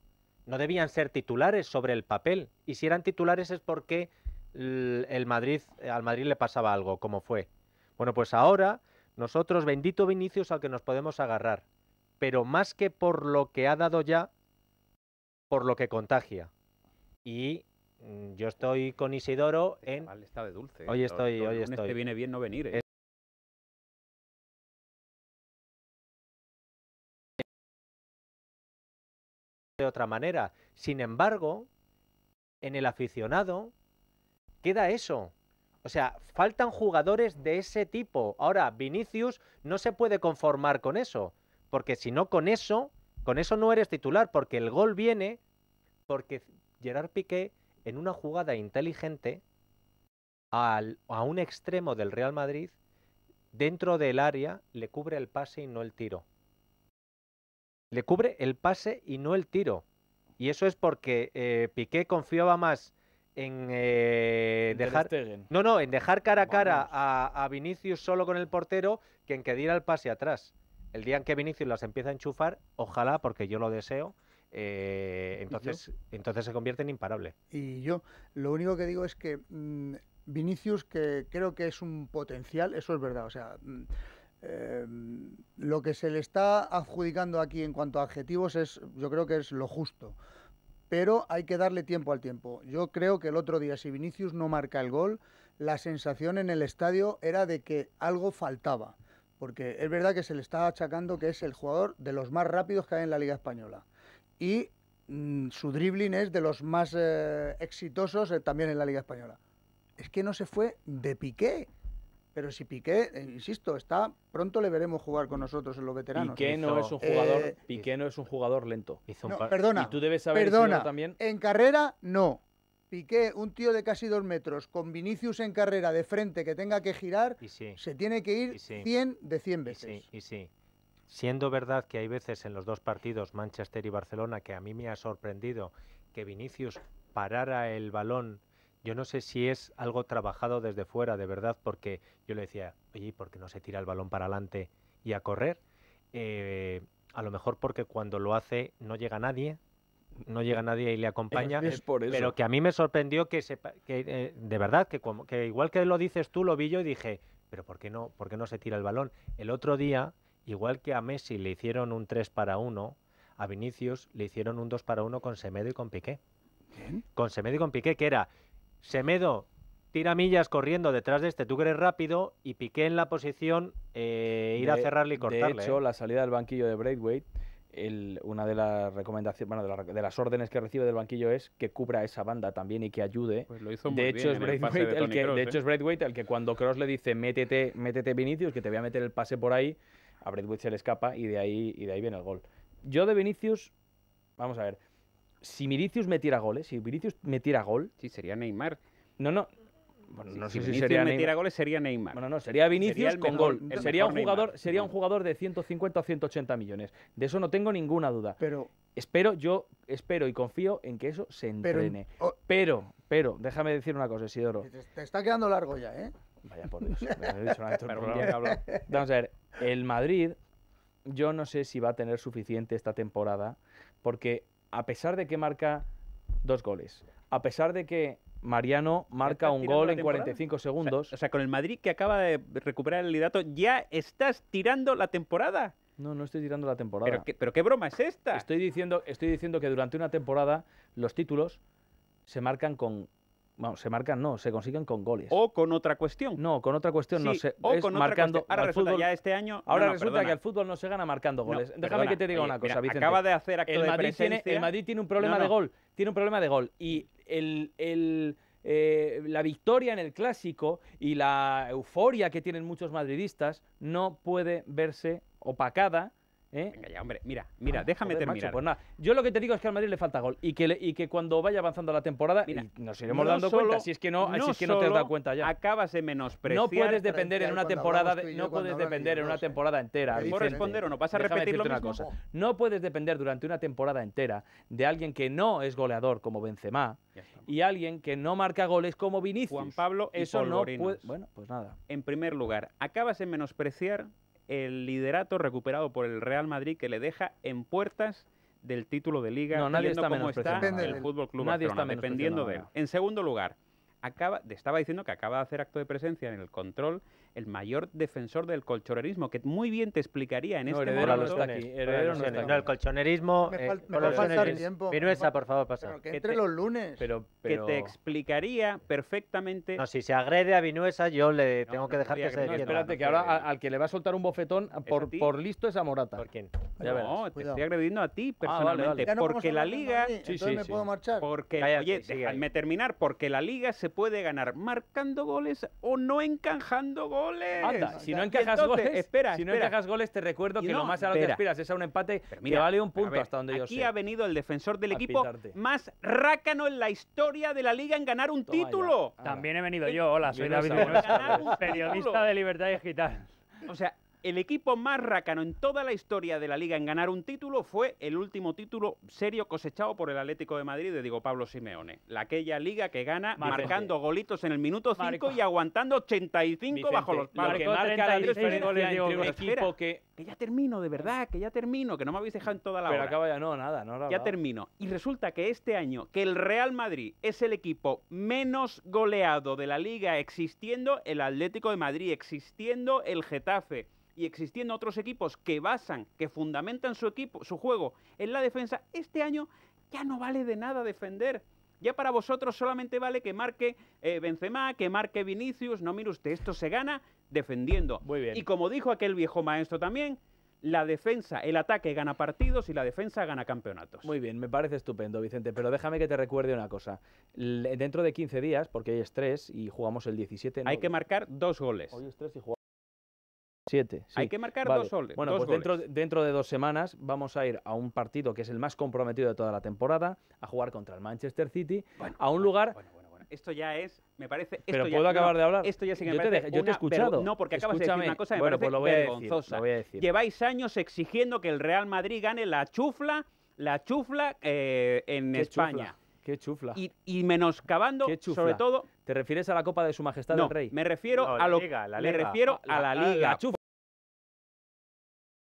no debían ser titulares sobre el papel. Y si eran titulares es porque el Madrid, al Madrid le pasaba algo, como fue. Bueno, pues ahora nosotros, bendito Vinicius, al que nos podemos agarrar, pero más que por lo que ha dado ya, por lo que contagia. Y mm, yo estoy con Isidoro este en... Mal estado de dulce. ¿eh? Hoy estoy, hoy estoy. viene bien no venir. ¿eh? de otra manera. Sin embargo, en el aficionado queda eso. O sea, faltan jugadores de ese tipo. Ahora, Vinicius no se puede conformar con eso, porque si no con eso, con eso no eres titular, porque el gol viene porque Gerard Piqué en una jugada inteligente a un extremo del Real Madrid, dentro del área, le cubre el pase y no el tiro. Le cubre el pase y no el tiro. Y eso es porque eh, Piqué confiaba más en eh, dejar no no en dejar cara a cara a, a, Vinicius solo con el portero que en que diera el pase atrás el día en que Vinicius las empieza a enchufar ojalá porque yo lo deseo eh, entonces entonces se convierte en imparable y yo lo único que digo es que mm, Vinicius que creo que es un potencial eso es verdad o sea mm, em, lo que se le está adjudicando aquí en cuanto a adjetivos es yo creo que es lo justo pero hay que darle tiempo al tiempo. Yo creo que el otro día, si Vinicius no marca el gol, la sensación en el estadio era de que algo faltaba, porque es verdad que se le está achacando que es el jugador de los más rápidos que hay en la Liga Española. Y mm, su dribbling es de los más eh, exitosos eh, también en la Liga Española. Es que no se fue de piqué. Pero si Piqué, eh, insisto, está pronto le veremos jugar con nosotros en los veteranos. Piqué no eh, es un jugador, lento. perdona. Y tú debes saber también. En carrera no. Piqué, un tío de casi dos metros, con Vinicius en carrera de frente que tenga que girar, se tiene que ir 100 de 100 veces. Y sí, Siendo verdad que hay veces en los dos partidos, Manchester y Barcelona, que a mí me ha sorprendido que Vinicius parara el balón yo no sé si es algo trabajado desde fuera, de verdad, porque yo le decía, oye, ¿por qué no se tira el balón para adelante y a correr? Eh, a lo mejor porque cuando lo hace no llega nadie, no llega nadie y le acompaña. Es por eso. Pero que a mí me sorprendió que, eh, de verdad, que, que igual que lo dices tú, lo vi yo y dije, pero ¿por qué, no, ¿por no se tira el balón? El otro día, igual que a Messi le hicieron un 3 para 1, a Vinicius le hicieron un 2 para 1 con Semedo y con Piqué. Con Semedo y con Piqué, que era, Semedo tira millas corriendo detrás de este, tú que eres rápido, y Piqué en la posición eh, ir a cerrarle y cortarle. De hecho, ¿eh? la salida del banquillo de Braithwaite, una de las recomendaciones, bueno, de, las órdenes que recibe del banquillo es que cubra esa banda también y que ayude. de hecho, es Braithwaite el, que, cuando Cross le dice métete, métete Vinicius, que te voy a meter el pase por ahí, a Braithwaite se le escapa y de ahí, y de ahí viene el gol. Yo de Vinicius, vamos a ver, si me tira goles, si Vinicius tira gol... Sí, sería Neymar. No, no, no sé si, si sería tira goles sería Neymar. Bueno, no, sería Vinicius con gol. Sería un jugador, sería un jugador de 150 o 180 millones. De eso no tengo ninguna duda. Pero espero yo espero y confío en que eso se entrene. Pero pero, déjame decir una cosa, Isidoro. Te, está quedando largo ya, ¿eh? Vaya por Dios. me he dicho Vamos a ver, el Madrid yo no sé si va a tener suficiente esta temporada porque a pesar de que marca dos goles, a pesar de que Mariano marca un gol en 45 segundos. O sea, con el Madrid que acaba de recuperar el liderato, ¿ya estás tirando la temporada? No, no estoy tirando la temporada. ¿Pero qué, broma es esta? Estoy diciendo, estoy diciendo que durante una temporada los títulos se marcan con bueno, se marcan no, se consiguen con goles. O con otra cuestión. No, con otra cuestión no se o marcando Ahora resulta ya este año Ahora resulta que el fútbol no se gana marcando goles. Déjame que te diga una cosa, Vicente. Acaba de hacer acto el Madrid de presencia. Tiene, el Madrid tiene un problema de gol, tiene un problema de gol y el, eh, la victoria en el clásico y la euforia que tienen muchos madridistas no puede verse opacada ¿Eh? Venga hombre, mira, mira, ah, déjame terminar. Pues yo lo que te digo es que al Madrid le falta gol y que, cuando vaya avanzando la temporada nos iremos dando cuenta, si es que no, te has dado cuenta ya. Acabas de menospreciar. No puedes depender en una temporada, no puedes depender en una temporada entera. responder o no? ¿Vas a repetir lo cosa. No puedes depender durante una temporada entera de alguien que no es goleador como Benzema y alguien que no marca goles como Vinicius. Juan Pablo, eso no puede... Bueno, pues nada. En primer lugar, acabas de menospreciar el liderato recuperado por el Real Madrid que le deja en puertas del título de liga. nadie está cómo está el Fútbol Club nadie está dependiendo de él. En segundo lugar, acaba, estaba diciendo que acaba de hacer acto de presencia en el control el mayor defensor del colchonerismo, que muy bien te explicaría en este momento. No el colchonerismo. Me, eh, por favor, pasa. que, que entre los lunes. Que te explicaría perfectamente. No, si se agrede a Vinuesa, yo le tengo que dejar que, se defienda. espérate, que ahora al, que le va a soltar un bofetón por, por listo es a Morata. ¿Por quién? no, te estoy agrediendo a ti ah, personalmente. Porque la liga. Sí, sí, me puedo marchar. Porque, oye, déjame terminar. Porque la liga se puede ganar marcando goles o no encajando goles si no encajas goles, espera, si no encajas goles, te recuerdo que lo más a lo que aspiras es a un empate que vale un punto hasta donde yo sé. Aquí ha venido el defensor del equipo más rácano en la historia de la liga en ganar un título. También he venido eh, yo, hola, soy David, periodista de Libertad Digital. O sea, el equipo más rácano en toda la historia de la liga en ganar un título fue el último título serio cosechado por el Atlético de Madrid de Diego Pablo Simeone. La aquella liga que gana marcando golitos en el minuto 5 y aguantando 85 bajo los palos. Lo que marca la diferencia ya termino, de verdad, que ya termino, que no me habéis dejado en toda la Pero hora. acaba ya, no, nada, ya termino. Y resulta que este año, que el Real Madrid es el equipo menos goleado de la liga, existiendo el Atlético de Madrid, existiendo el Getafe y existiendo otros equipos que basan, que fundamentan su equipo, su juego en la defensa, este año ya no vale de nada defender. Ya para vosotros solamente vale que marque eh, Benzema, que marque Vinicius. No, mire usted, esto se gana defendiendo. Muy bien. Y como dijo aquel viejo maestro también, la defensa, el ataque gana partidos y la defensa gana campeonatos. Muy bien, me parece estupendo, Vicente, pero déjame que te recuerde una cosa. dentro de 15 días, porque hay es y jugamos el 17... Hay que marcar dos goles. Hoy es y jugamos... Hay que marcar dos goles. Bueno, pues Dentro, dentro de dos semanas vamos a ir a un partido que es el más comprometido de toda la temporada, a jugar contra el Manchester City, a un lugar esto ya es, me parece... ¿Pero puedo acabar de hablar? Esto ya que yo te yo te he escuchado. no, porque acabas de decir una cosa que me pues parece vergonzosa. Lleváis años exigiendo que el Real Madrid gane la chufla, la chufla eh, en España. Qué chufla. Y, y menoscabando, sobre todo... ¿Te refieres a la Copa de Su Majestad el Rey? me refiero a lo... Liga, la liga, me refiero ah, a la Liga. chufla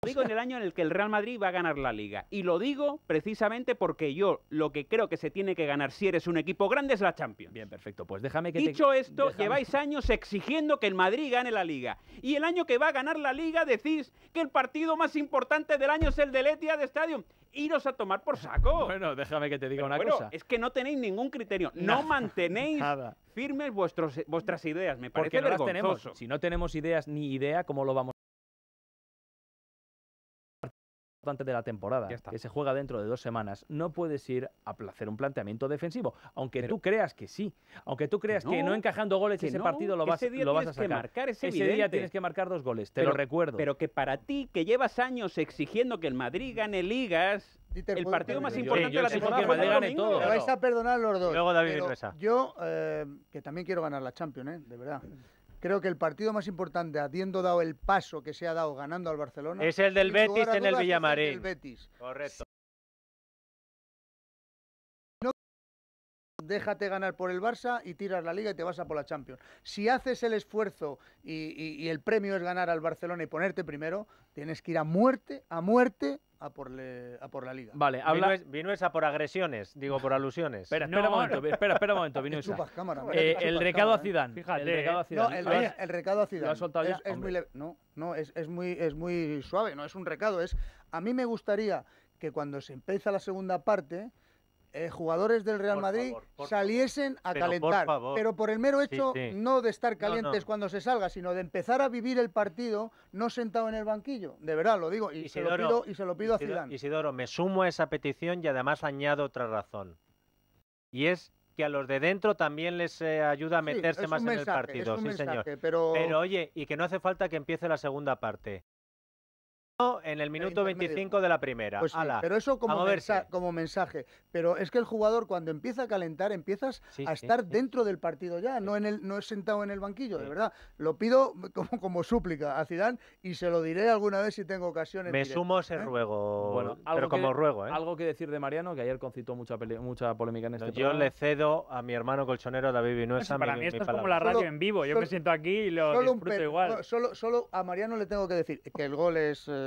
digo en el año en el que el Real Madrid va a ganar la liga. Y lo digo precisamente porque yo lo que creo que se tiene que ganar si eres un equipo grande es la Champions. Bien, perfecto. Pues déjame que... Dicho esto, lleváis años exigiendo que el Madrid gane la liga. Y el año que va a ganar la liga decís que el partido más importante del año es el de del Etihad Stadium iros a tomar por saco. Bueno, déjame que te diga una cosa. Es que no tenéis ningún criterio, no, mantenéis firmes vuestros, vuestras ideas, me parece Porque no Las tenemos. Si no tenemos ideas ni idea, ¿cómo lo vamos a de la temporada, que se juega dentro de dos semanas, no puedes ir a placer un planteamiento defensivo, aunque tú creas que sí, aunque tú creas que no, encajando goles en ese partido lo vas, lo vas a sacar. marcar, ese día tienes que marcar dos goles, te lo recuerdo. Pero que para ti, que llevas años exigiendo que el Madrid gane ligas, el partido más importante yo, de la temporada. Que Madrid gane todo. vais a perdonar los dos. Luego David Yo, eh, que también quiero ganar la Champions, eh, de verdad. Creo que el partido más importante, habiendo dado el paso que se ha dado ganando al Barcelona, es el del Betis en el Villamarín. Correcto. déjate ganar por el Barça y tiras la liga y te vas a por la Champions. Si haces el esfuerzo y, el premio es ganar al Barcelona y ponerte primero, tienes que ir a muerte, a muerte a por, por, la liga. Vale, habla... Vinuesa, por agresiones, digo por alusiones. Espera, espera un momento, espera, Vinuesa. Eh, el, recado a ¿eh? Zidane. Fíjate, el recado a Zidane. No, el, recado a Zidane. es, muy no, no es, muy, suave, no es un recado. Es, a mí me gustaría que cuando se empieza la segunda parte eh, jugadores del Real Madrid saliesen a calentar. pero por el mero hecho no de estar calientes cuando se salga, sino de empezar a vivir el partido no sentado en el banquillo. De verdad, lo digo. Y, se, lo pido, y se lo pido a Zidane. Isidoro, me sumo a esa petición y además añado otra razón. Y es que a los de dentro también les eh, ayuda a meterse más en el partido. Sí, señor. pero oye, y que no hace falta que empiece la segunda parte en el minuto 25 de la primera. Pues pero eso como, mensaje. Pero es que el jugador cuando empieza a calentar, empiezas a estar dentro del partido ya, no en el no es sentado en el banquillo, de verdad. Lo pido como, como súplica a Zidane y se lo diré alguna vez si tengo ocasiones. Me sumo ese ¿eh? ruego, pero como ruego. ¿eh? Algo que decir de Mariano, que ayer concitó mucha, mucha polémica en este Yo le cedo a mi hermano colchonero David Vinuesa. para mí esto es como la radio en vivo, yo me siento aquí y lo disfruto igual. solo, a Mariano le tengo que decir que el gol es... Eh,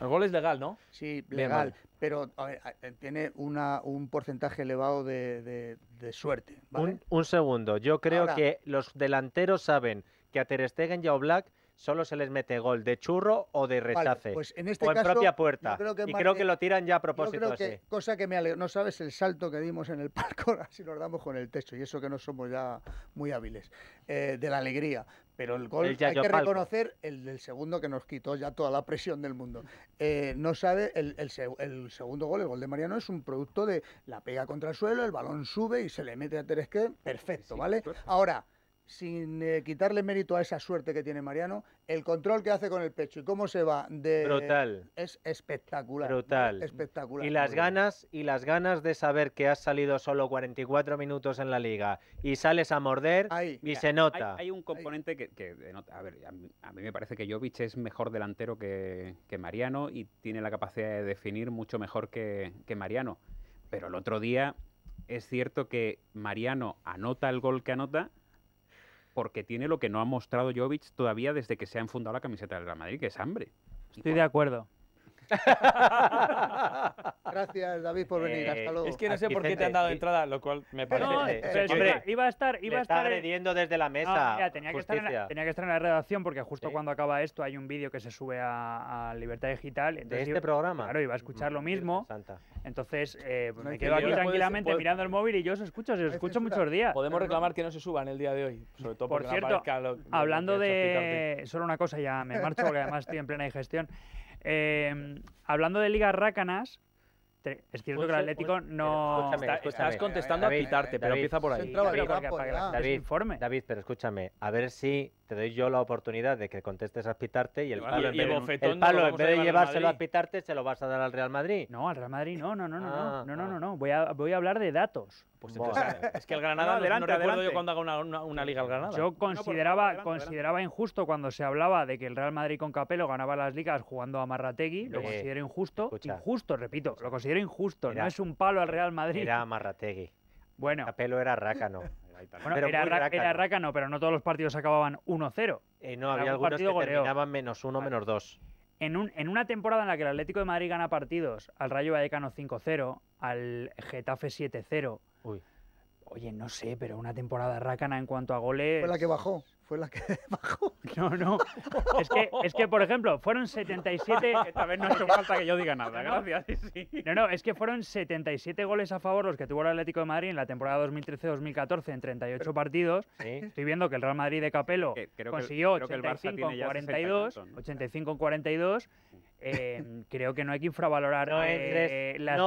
el gol es legal, ¿no? Sí, legal. Pero eh, tiene un porcentaje elevado de, suerte. Un, segundo. Yo creo que los delanteros saben que a Ter Stegen y a Oblak solo se les mete gol de churro o de rechace. Pues en este o en propia puerta. Creo y creo eh, que, lo tiran ya a propósito. Cosa que me alegra, No sabes el salto que dimos en el palco, así nos damos con el techo. Y eso que no somos ya muy hábiles. Eh, de la alegría. Pero el gol hay que reconocer el del segundo que nos quitó ya toda la presión del mundo. Eh, no sabe, el, el, segundo gol, el gol de Mariano, es un producto de la pega contra el suelo, el balón sube y se le mete a Teresque. Perfecto, ¿vale? Ahora sin eh, quitarle mérito a esa suerte que tiene Mariano, el control que hace con el pecho y cómo se va de brutal es espectacular, brutal, espectacular. Y las ganas y las ganas de saber que has salido solo 44 minutos en la liga y sales a morder y se nota. Hay, un componente que, a ver, a mí, me parece que Jovic es mejor delantero que, Mariano y tiene la capacidad de definir mucho mejor que Mariano. Pero el otro día es cierto que Mariano anota el gol que anota porque tiene lo que no ha mostrado Jovic todavía desde que se ha enfundado la camiseta del Real Madrid, que es hambre. Estoy de acuerdo. Gracias, David, por venir. Eh, Hasta luego. Es que no ah, sé por qué te han dado entrada, lo cual me parece. No, iba a estar. Iba a estar agrediendo desde la mesa. tenía, que estar en la, redacción porque justo cuando acaba esto hay un vídeo que se sube a, Libertad Digital. Entonces, este programa? Claro, iba a escuchar mm, lo mismo. Entonces, eh, pues me quedo aquí tranquilamente pues, mirando el móvil y yo os escucho, os este escucho muchos días. Podemos reclamar que no se suba en el día de hoy, sobre todo Por cierto, hablando de... Solo una cosa, ya me marcho porque además estoy en plena digestión. Em, hablando de ligas rácanas, es cierto que el Atlético no. Escúchame, estás contestando a pitarte, pero empieza por ahí. David, pero escúchame, a ver si te doy yo la oportunidad de que contestes a Pitarte y el palo, en, vez de, el en vez de llevárselo a Pitarte se lo vas a dar al Real Madrid. No, al Real Madrid no, no, no, no, ah, no, ah. no, no, voy a, voy a hablar de datos. Pues eh, es que el Granada no, adelante, recuerdo yo cuando haga una, una, liga al Granada. Yo consideraba, consideraba injusto cuando se hablaba de que el Real Madrid con Capello ganaba las ligas jugando a Marrategui, lo eh, considero injusto, injusto, repito, lo considero injusto, no es un palo al Real Madrid. Era Marrategui. Bueno. Capello era Rácano. Bueno, era, raca, era pero no todos los partidos acababan 1-0. Eh, no, había algunos que terminaban menos 1, menos 2. En, un, en, una temporada en la que el Atlético de Madrid gana partidos, al Rayo Vallecano 5-0, al Getafe 7-0. Uy. Oye, no sé, pero una temporada rácana en cuanto a goles. Fue la que bajó fue la que bajó. No, no. Es que, es que por ejemplo, fueron 77. Esta vez no ha falta que yo diga nada, gracias. No, no, es que fueron 77 goles a favor los que tuvo el Atlético de Madrid en la temporada 2013-2014 en 38 partidos. ¿Sí? Estoy viendo que el Real Madrid de Capelo creo consiguió 85 42, 85 42 Em, creo que no hay que infravalorar no entres, eh, las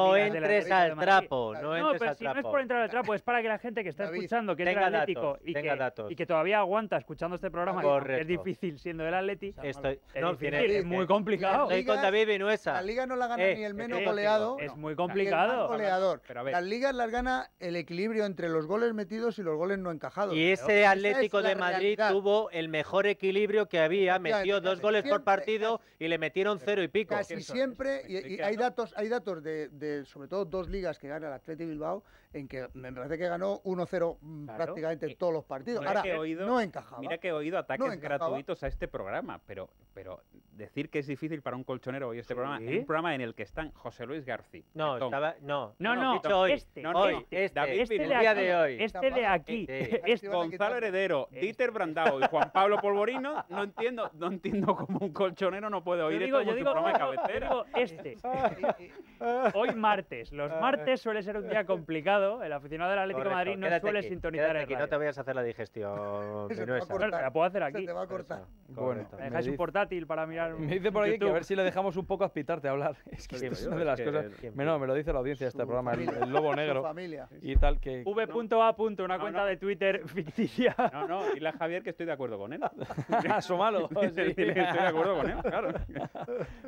al trapo no, pero si no es por entrar al trapo es para que la gente que está escuchando que es Atlético datos, y, que, todavía aguanta escuchando este programa que es difícil siendo el Atleti es, muy complicado la liga no la gana eh, ni el eh, menos goleado es muy complicado las ligas las gana el equilibrio entre los goles metidos y los goles no encajados y ese Atlético de Madrid tuvo el mejor equilibrio que había metió dos goles por partido y le metieron cero y pico. Casi siempre, y, hay datos, hay datos de, sobre todo dos ligas que gana el Atlético Bilbao, en que me parece que ganó 1-0 mm, prácticamente todos los partidos. Ahora, no encajaba. Mira que he oído ataques gratuitos a este programa, pero, pero decir que es difícil para un colchonero hoy este programa, en un programa en el que están José Luis García. No, estaba, no, no, no, no, no este, hoy, este, este, David este de aquí, hoy. Este de aquí, este. Gonzalo Heredero, este Dieter Brandao y Juan Pablo Polvorino, no entiendo, no entiendo cómo un colchonero no puede oír esto digo, programa de cabecera. este. hoy martes, los martes suele ser un día complicado, el aficionado del Atlético de Madrid no suele sintonizar el radio. no te vayas a hacer la digestión, La puedo hacer aquí. te va a cortar. Bueno, me dejáis un portátil para mirar me dice por ahí que a ver si le dejamos un poco aspitarte a hablar. Es que es una de las cosas. Me no, me lo dice la audiencia de este programa, el, Lobo Negro. familia. Y tal que. V.A. una cuenta de Twitter ficticia. No, no, y la Javier, que estoy de acuerdo con él. Ah, Asomalo. sí. Estoy de acuerdo con él, claro.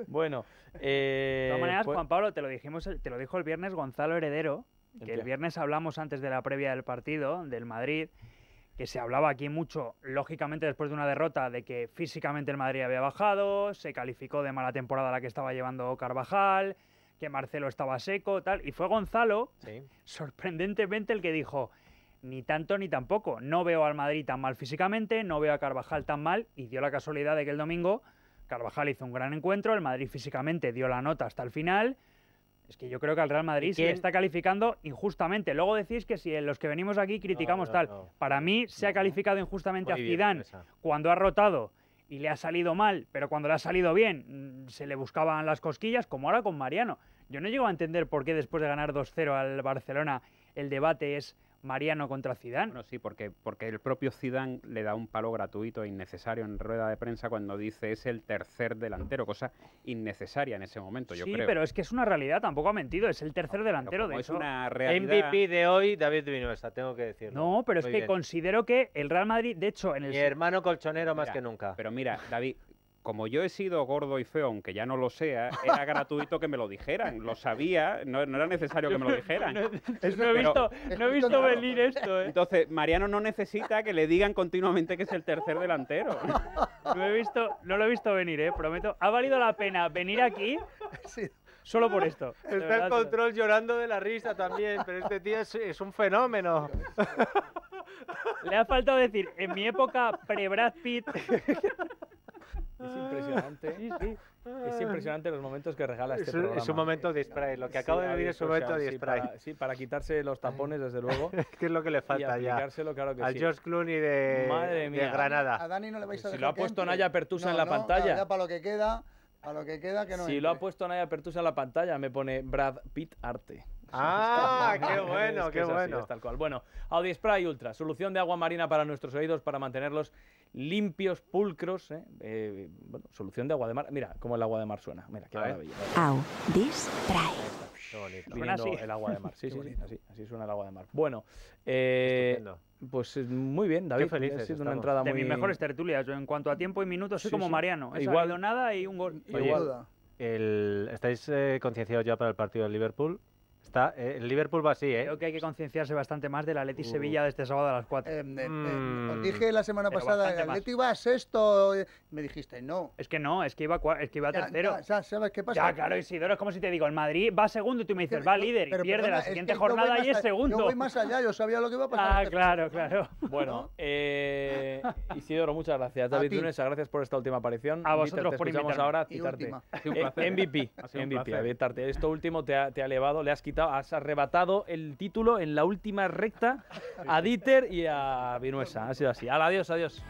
bueno. Eh, de todas maneras, pues Juan Pablo, te lo, dijimos, te lo dijo el viernes Gonzalo Heredero, que el viernes hablamos antes de la previa del partido, del Madrid que se hablaba aquí mucho, lógicamente después de una derrota, de que físicamente el Madrid había bajado, se calificó de mala temporada la que estaba llevando Carvajal, que Marcelo estaba seco, tal. Y fue Gonzalo, sorprendentemente, el que dijo, ni tanto ni tampoco, no veo al Madrid tan mal físicamente, no veo a Carvajal tan mal, y dio la casualidad de que el domingo Carvajal hizo un gran encuentro, el Madrid físicamente dio la nota hasta el final, es que yo creo que al Real Madrid se está calificando injustamente. Luego decís que si los que venimos aquí criticamos tal. Para mí se ha calificado injustamente a Zidane cuando ha rotado y le ha salido mal, pero cuando le ha salido bien mm, se le buscaban las cosquillas, como ahora con Mariano. Yo no llego a entender por qué después de ganar 2-0 al Barcelona el debate es Mariano contra Zidane. No sí, porque, porque el propio Zidane le da un palo gratuito e innecesario en rueda de prensa cuando dice es el tercer delantero, cosa innecesaria en ese momento, yo sí, creo. pero es que es una realidad, tampoco ha mentido, es el tercer delantero de es Una realidad... MVP de hoy, David Vinoesta, tengo que decirlo. No, pero es que considero que el Real Madrid, de hecho, en el... Mi hermano colchonero más que nunca. Pero mira, David, como yo he sido gordo y feo, aunque ya no lo sea, era gratuito que me lo dijeran. Lo sabía, no, era necesario que me lo dijeran. no, he visto, venir esto. ¿eh? Entonces, Mariano no necesita que le digan continuamente que es el tercer delantero. No, he visto, no lo he visto venir, ¿eh? prometo. Ha valido la pena venir aquí. Sí. Solo por esto. Está el control llorando de la risa también, pero este tío es, es un fenómeno. Le ha faltado decir, en mi época pre-Brad Pitt. Es impresionante. Sí, sí. Es impresionante los momentos que regala este programa. Es un momento de spray. Lo que acabo de vivir es un momento de spray. Para, sí, para quitarse los tapones, desde luego. qué es lo que le falta y ya. Claro que Al George Clooney de, Madre mía. de Granada. A Dani no le vais a Si lo ha puesto Naya Pertusa en la pantalla. Ya para lo que queda, para lo que queda que no Si lo ha puesto Naya Pertusa en la pantalla, me pone Brad Pitt Arte. Ah, qué bueno, qué bueno. tal cual. Bueno, Audi Spray Ultra, solución de agua marina para nuestros oídos para mantenerlos limpios, pulcros. ¿eh? Eh, bueno, solución de agua de mar. Mira cómo el agua de mar suena. Mira, qué maravilla. Audi Spray. el agua de mar. Sí, sí, sí así, suena el agua de mar. Bueno, eh, pues muy bien, David. ha sido una entrada de mis mejores tertulias. en cuanto a tiempo y minutos soy como Mariano. Igual igual nada y un gol. igual. ¿Estáis concienciados ya para el partido del Liverpool? Eh, el Liverpool va así, ¿eh? Creo que hay que concienciarse bastante más del Atleti Sevilla de este sábado a las 4. Em, em, em, mm. dije la semana pasada, el Atleti iba a sexto, me dijiste, no. Es que no, es que iba, es que iba tercero. Ya, ¿sabes qué pasa? Ya, claro, Isidoro, es como si te digo, el Madrid va segundo y tú me dices, va líder, y pierde la siguiente jornada y es segundo. Yo voy más allá, yo sabía lo que iba a pasar. Ah, claro, claro. Bueno, eh, Isidoro, muchas gracias. David Tunes, gracias por esta última aparición. A vosotros por ahora a citarte. MVP, eh, MVP, esto último te ha elevado, le has quitado has arrebatado el título en la última recta a Dieter y a Vinuesa. Ha sido así. adiós, adiós.